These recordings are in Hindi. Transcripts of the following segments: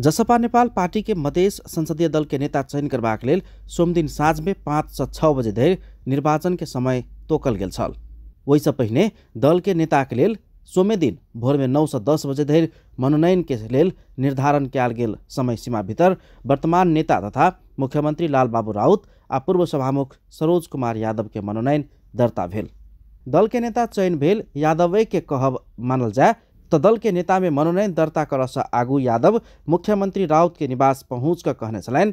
जसपा नेपाल पार्टी मधेस संसदीय दल नेता चयन गर्वाक लेल सोमदिन दिन पाँच सँ छ बजे धरि निर्वाचन समय तोकल गेल छल ओहिसँ पहिने दल के नेता के लेल सोमे दिन भोरमे नौ सँ दस बजे धरि मनोनयन लेल निर्धारण कयल गेल समय सीमा भीतर वर्तमान नेता तथा मुख्यमन्त्री लालबाबु राउत आ पूर्व सभामुख सरोज कुमार यादव मनोनयन दर्ता भेल दल नेता चयन भेल यादवैके के कहब मानल जाय तो दल के नेता में मनोनयन दर्ता करस आगू यादव मुख्यमंत्री राउत के निवास पहुँच कर कहने चलन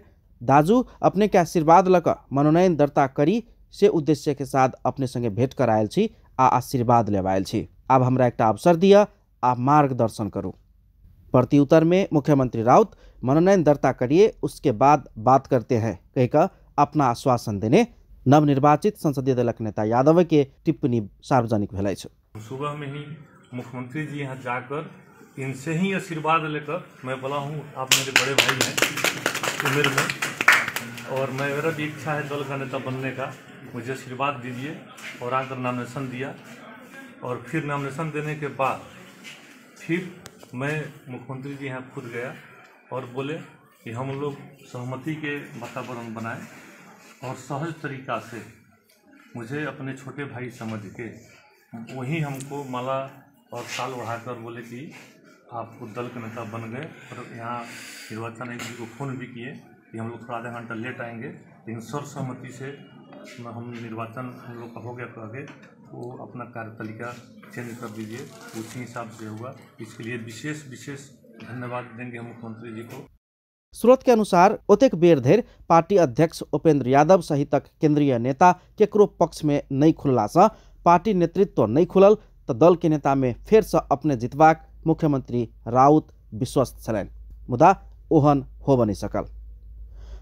दाजू अपने के आशीर्वाद लक मनोनयन दर्ता करी से उद्देश्य के साथ अपने संगे भेंट कर आयल आ आशीर्वाद लेवायल छी आब हमरा एक अवसर दिया आ मार्गदर्शन करूँ प्रत्युत्तर में मुख्यमंत्री राउत मनोनयन दर्ता करिए उसके बाद बात करते हैं कहकर अपना आश्वासन देने नवनिर्वाचित संसदीय दलक नेता यादव के टिप्पणी सार्वजनिक सुबह में ही मुख्यमंत्री जी यहाँ जाकर इनसे ही आशीर्वाद लेकर मैं बोला हूँ आप मेरे बड़े भाई हैं उम्र में और मैं मेरा भी इच्छा है दल का नेता बनने का मुझे आशीर्वाद दीजिए और आकर नामिनेशन दिया और फिर नामिनेशन देने के बाद फिर मैं मुख्यमंत्री जी यहाँ खुद गया और बोले कि हम लोग सहमति के वातावरण बनाए और सहज तरीका से मुझे अपने छोटे भाई समझ के वहीं हमको माला और साल बढ़ाकर बोले कि आप खुद दल के नेता बन गए और यहाँ निर्वाचन आयोग जी को फ़ोन भी किए कि हम लोग थोड़ा आधा घंटा लेट आएंगे लेकिन सर्वसहमति से हम निर्वाचन हम लोग का हो गया कह के वो अपना कार्यतलिका चेंज कर दीजिए उसी हिसाब से होगा इसके लिए विशेष विशेष धन्यवाद देंगे हम मुख्यमंत्री जी को स्रोत के अनुसार ओतेक बेर धर पार्टी अध्यक्ष उपेंद्र यादव सहितक केंद्रीय नेता केकरो पक्ष में नहीं खुलला से पार्टी नेतृत्व नहीं खुलल तो दल के नेता में फिर से अपने जितबाक मुख्यमंत्री राउत विश्वस्त मुदा ओहन हो बनी सकल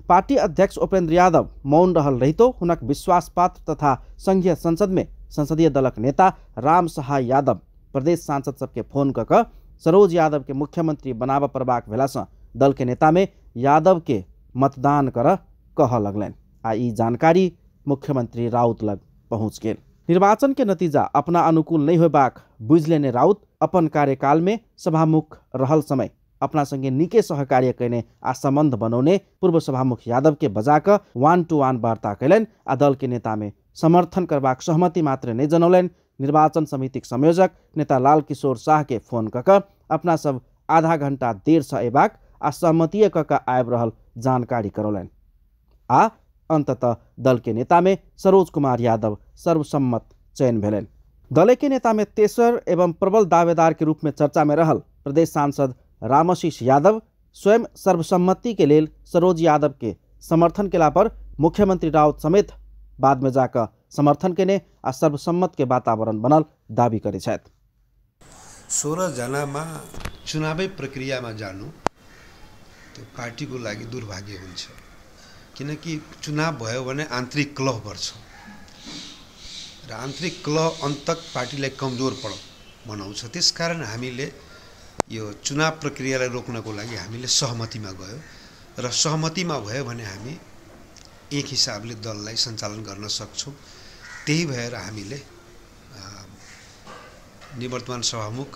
पार्टी अध्यक्ष उपेन्द्र यादव मौन रहल रहितो हुनक विश्वास पात्र तथा संघीय संसद में संसदीय दलक नेता राम सहाय यादव प्रदेश सांसद सबके फोन क सरोज यादव के मुख्यमंत्री बनाबऽ पड़बाक भेलासँ दल के नेता में यादव के मतदान कर कह लगलन आ जानकारी मुख्यमंत्री राउत लग पहुँच गया निर्वाचन के नतीजा अपना अनुकूल नहीं होयबाक बुझि लेने राउत अपन कार्यकाल सभामुख रहल समय अपना संगे निके सहकार्य कैने आ सम्बन्ध बनौने पूर्व सभामुख यादव के बजा कऽ वान टू वान वार्ता कयलनि आ दल के नेता समर्थन करबाक सहमति मात्र नै जनौलनि निर्वाचन समितिक संयोजक नेता लाल किशोर शाह के फोन कऽ कऽ अपना सब आधा घण्टा देरसँ अयबाक आ सहमति कऽ कऽ रहल जानकारी करौलनि आ अंततः दल के नेता में सरोज कुमार यादव सर्वसम्मत चयन भेल दल के नेता में तेसर एवं प्रबल दावेदार के रूप में चर्चा में रहल प्रदेश सांसद रामशीष यादव स्वयं सर्वसम्मति के लिए सरोज यादव के समर्थन केला पर मुख्यमंत्री राउत समेत बाद में जाकर समर्थन केने आ सर्वसम्मत के वातावरण बनल दावी करे छथि सोह्रजनामा चुनावी जानू तो पार्टी को लगी दुर्भाग्य हुन्छ किनकि चुनाव भयो भने आन्तरिक कलह बढ्छ र आन्तरिक कलह अन्तक पार्टीलाई कमजोर पड बनाउँछ त्यस कारण हामीले यो चुनाव प्रक्रियालाई रोक्नको लागि हामीले सहमतिमा गयो र सहमतिमा भयो भने हामी एक हिसाबले दललाई सञ्चालन गर्न सक्छौँ त्यही भएर हामीले निवर्तमान सभामुख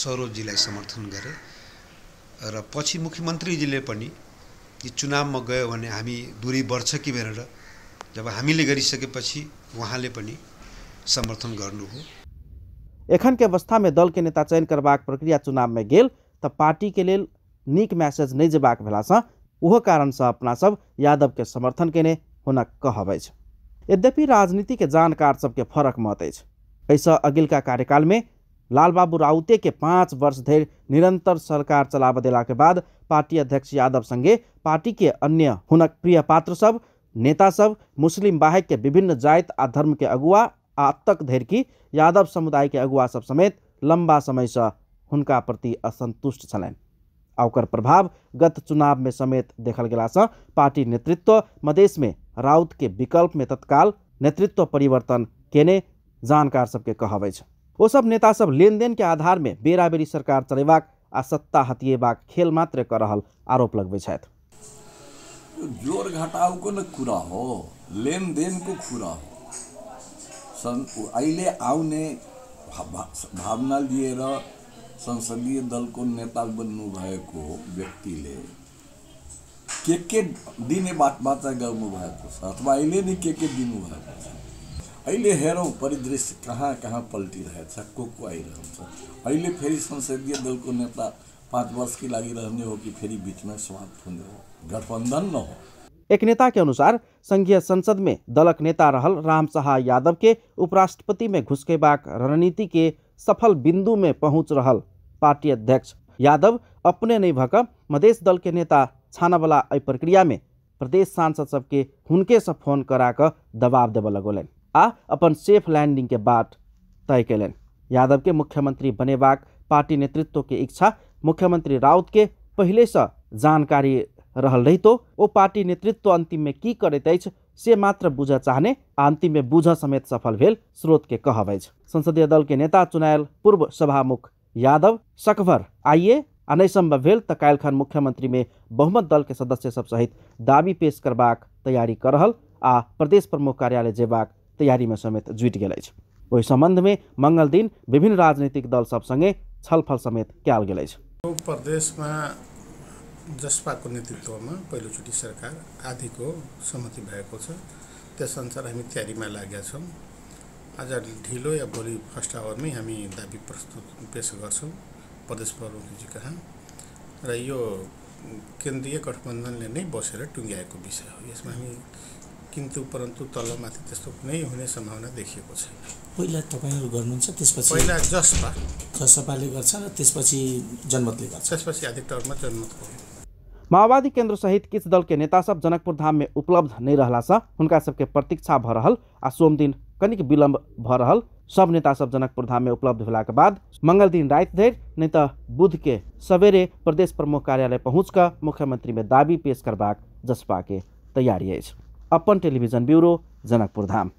सरोजीलाई समर्थन गरे र पछि मुख्यमन्त्रीजीले पनि यी चुनावमा गयो भने हामी दुरी बढ्छ कि जब हमी सके वहाँ समर्थन गर्नुभयो एखन के अवस्था में दल के नेता चयन करबाक प्रक्रिया चुनाव में गेल त पार्टी के लिए निक मैसेज नहीं जेबाक भेला से ओहो कारण से अपना सब यादव के समर्थन केने हुनक कहब यद्यपि राजनीति के जानकार सबके फरक मत अगिल का कार्यकाल में लाल बाबू राउते के पाँच वर्ष धरि निरंतर सरकार दिला के बाद पार्टी अध्यक्ष यादव संगे पार्टी के अन्य हुनक प्रिय नेता सब मुस्लिम के विभिन्न जाति आ धर्म के अगुआ आ अब तक धरिकी यादव समुदाय अगुआ सब समेत लम्बा से हुनका प्रति असंतुष्ट आकर प्रभाव गत चुनाव में समेत देखल से पार्टी नेतृत्व में राउत के विकल्प में तत्काल नेतृत्व परिवर्तन केने जानकार सबके कहब वो सब नेता सब लेन देन के आधार में बेरा बेरी सरकार चलेबाक आ सत्ता हथियेबाक खेल मात्र कर रहा आरोप लगबे जोर घटाव को न खुरा हो लेन देन को खुरा हो सन अहिले आउने भावना लिए संसदीय दल को नेता बनु को व्यक्ति ले के के दिने बात बाचा गर्नुभएको छ अथवा अहिले नहीं के के दिनुभएको भाई अहिले हेरौँ परिदृश्य कहाँ कहाँ पल्टिरहेछ को को आइरहन्छ अहिले फेरि संसदीय दलको नेता पाँच वर्षकी लागि रहने हो कि फेरि बिचमा समाप्त हुने हो गठबन्धन न हो एक नेता के अनुसार संघीय संसद में दलक नेता रहल राम सहाय यादव के उपराष्ट्रपति में घुसकेबाक रणनीति के सफल बिंदु में पहुंच रहल पार्टी अध्यक्ष यादव अपने नहीं भक मधेश दल के नेता छाना वाला प्रक्रिया में प्रदेश सांसद सबके हुनके से फोन करा कर दबाव देव लगौलन आ अपन सेफ लैंडिंग के बाद तय कलन यादव के मुख्यमंत्री बनेबाक पार्टी नेतृत्व के इच्छा मुख्यमंत्री राउत के पहले से जानकारी रहल रही तो वो पार्टी नेतृत्व अंतिम में की करते से मात्र बुझ चाहने अंतिम में बूझ समेत सफल भेल स्रोत के कहब संसदीय दल के नेता चुनायल पूर्व सभामुख यादव सकभर आइए आ नहीं संभव भेल तो खन मुख्यमंत्री में बहुमत दल के सदस्य सब सहित दावी पेश करबाक तैयारी कर रहा आ प्रदेश प्रमुख कार्यालय जेबाक तयारीमा समेत गेल अछि ओहि सम्बन्धमे मङ्गल दिन विभिन्न राजनैतिक दल सबसँगै छलफल समेत गेल अछि प्रदेशमा जसपाको नेतृत्वमा पहिलोचोटि सरकार आदिको सहमति भएको छ त्यसअनुसार हामी तयारीमा लागेका छौँ आज ढिलो या भोलि फर्स्ट आवरमै हामी दाबी प्रस्तुत पेस गर्छौँ प्रदेश प्रमुखजी कहाँ र यो केन्द्रीय गठबन्धनले नै बसेर टुङ्ग्याएको विषय हो यसमा हामी किन्तु परन्तु तलमाथि त्यस्तो कुनै हुने सम्भावना देखिएको छैन पहिला तपाईँहरू गर्नुहुन्छ त्यसपछि पहिला जसपा जसपाले गर्छ र त्यसपछि जनमतले गर्छ त्यसपछि अधिकतरमा जनमत जनमतको माओवादी केन्द्र सहित किस दल के नेता सब जनकपुर धाम में उपलब्ध नहीं रहला सा हुनका सबके प्रतीक्षा भ रहल आ सोम दिन कनिक विलम्ब भ रहल सब नेता सब जनकपुर धाम में उपलब्ध होला के बाद मंगल दिन रात धरि नहीं तो बुध के सवेरे प्रदेश प्रमुख कार्यालय पहुँच मुख्यमंत्री में दाबी पेश करबाक जसपा के तैयारी अछि अपन टेलिभिजन ब्युरो जनकपुरधाम